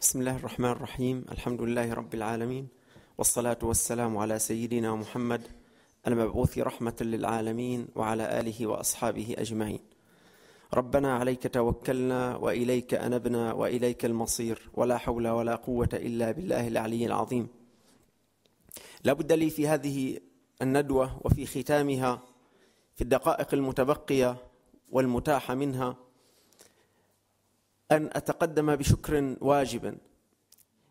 بسم الله الرحمن الرحيم الحمد لله رب العالمين والصلاة والسلام على سيدنا محمد المبعوث رحمة للعالمين وعلى آله وأصحابه أجمعين ربنا عليك توكلنا وإليك أنبنا وإليك المصير ولا حول ولا قوة إلا بالله العلي العظيم لا بد لي في هذه الندوة وفي ختامها في الدقائق المتبقية والمتاحة منها ان اتقدم بشكر واجب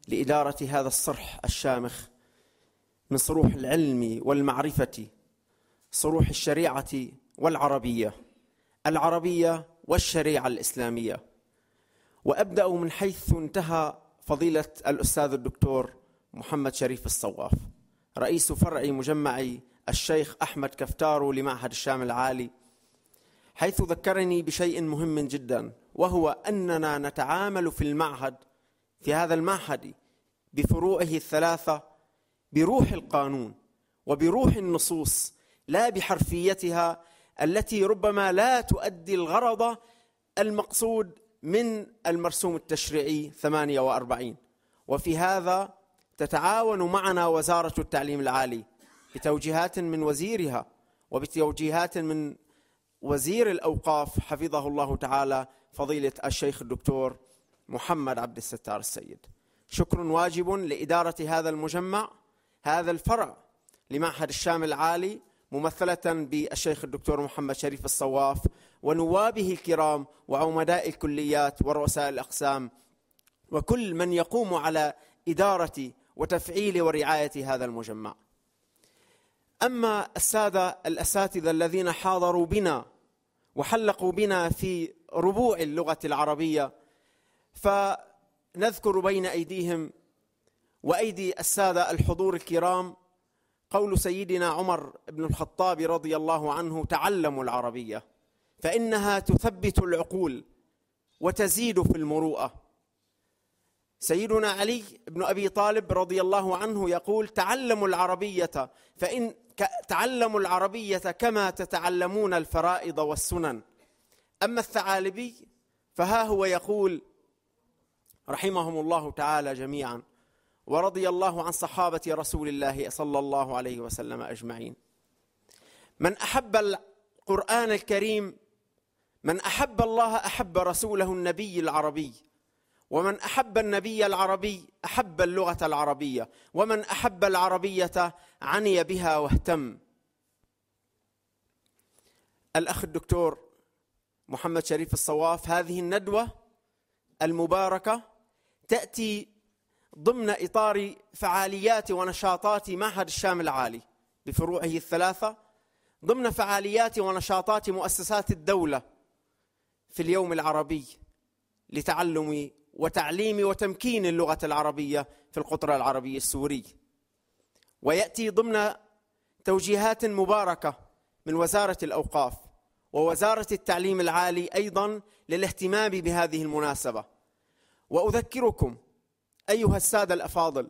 لاداره هذا الصرح الشامخ من صروح العلم والمعرفه صروح الشريعه والعربيه العربيه والشريعه الاسلاميه وابدا من حيث انتهى فضيله الاستاذ الدكتور محمد شريف الصواف رئيس فرع مجمع الشيخ احمد كفتارو لمعهد الشام العالي حيث ذكرني بشيء مهم جدا وهو اننا نتعامل في المعهد في هذا المعهد بفروعه الثلاثه بروح القانون وبروح النصوص لا بحرفيتها التي ربما لا تؤدي الغرض المقصود من المرسوم التشريعي 48 وفي هذا تتعاون معنا وزاره التعليم العالي بتوجيهات من وزيرها وبتوجيهات من وزير الأوقاف حفظه الله تعالى فضيلة الشيخ الدكتور محمد عبد الستار السيد شكر واجب لإدارة هذا المجمع هذا الفرع لمعهد الشام العالي ممثلة بالشيخ الدكتور محمد شريف الصواف ونوابه الكرام وعمداء الكليات ورؤساء الأقسام وكل من يقوم على إدارة وتفعيل ورعاية هذا المجمع اما الساده الاساتذه الذين حاضروا بنا وحلقوا بنا في ربوع اللغه العربيه فنذكر بين ايديهم وايدي الساده الحضور الكرام قول سيدنا عمر بن الخطاب رضي الله عنه تعلموا العربيه فانها تثبت العقول وتزيد في المروءه سيدنا علي بن ابي طالب رضي الله عنه يقول تعلموا العربيه فان تعلموا العربية كما تتعلمون الفرائض والسنن أما الثعالبي فها هو يقول رحمهم الله تعالى جميعا ورضي الله عن صحابة رسول الله صلى الله عليه وسلم أجمعين من أحب القرآن الكريم من أحب الله أحب رسوله النبي العربي ومن احب النبي العربي احب اللغه العربيه ومن احب العربيه عني بها واهتم الاخ الدكتور محمد شريف الصواف هذه الندوه المباركه تاتي ضمن اطار فعاليات ونشاطات معهد الشام العالي بفروعه الثلاثه ضمن فعاليات ونشاطات مؤسسات الدوله في اليوم العربي لتعلم وتعليم وتمكين اللغة العربية في القطر العربي السوري ويأتي ضمن توجيهات مباركة من وزارة الأوقاف ووزارة التعليم العالي أيضا للاهتمام بهذه المناسبة وأذكركم أيها السادة الأفاضل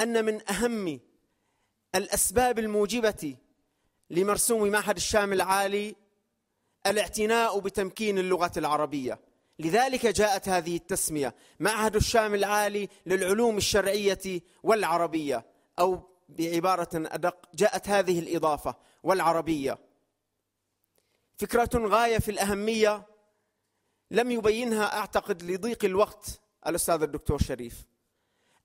أن من أهم الأسباب الموجبة لمرسوم معهد الشام العالي الاعتناء بتمكين اللغة العربية لذلك جاءت هذه التسمية معهد الشام العالي للعلوم الشرعية والعربية أو بعبارة أدق جاءت هذه الإضافة والعربية فكرة غاية في الأهمية لم يبينها أعتقد لضيق الوقت الأستاذ الدكتور شريف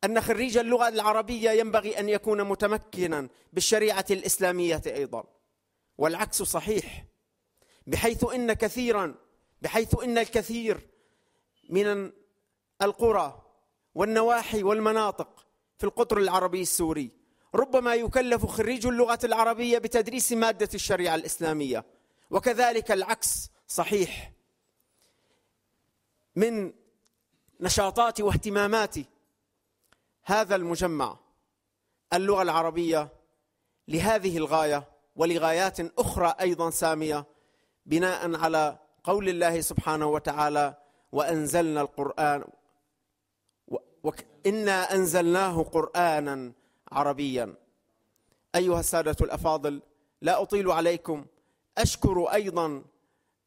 أن خريج اللغة العربية ينبغي أن يكون متمكنا بالشريعة الإسلامية أيضا والعكس صحيح بحيث إن كثيرا بحيث ان الكثير من القرى والنواحي والمناطق في القطر العربي السوري ربما يكلف خريج اللغه العربيه بتدريس ماده الشريعه الاسلاميه وكذلك العكس صحيح من نشاطات واهتمامات هذا المجمع اللغه العربيه لهذه الغايه ولغايات اخرى ايضا ساميه بناء على قول الله سبحانه وتعالى وأنزلنا القرآن وانا أنزلناه قرآنا عربيا أيها السادة الأفاضل لا أطيل عليكم أشكر أيضا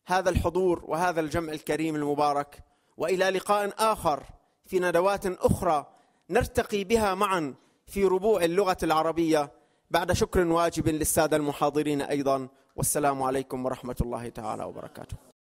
هذا الحضور وهذا الجمع الكريم المبارك والى لقاء اخر في ندوات اخرى نرتقي بها معا في ربوع اللغه العربيه بعد شكر واجب للساده المحاضرين ايضا والسلام عليكم ورحمه الله تعالى وبركاته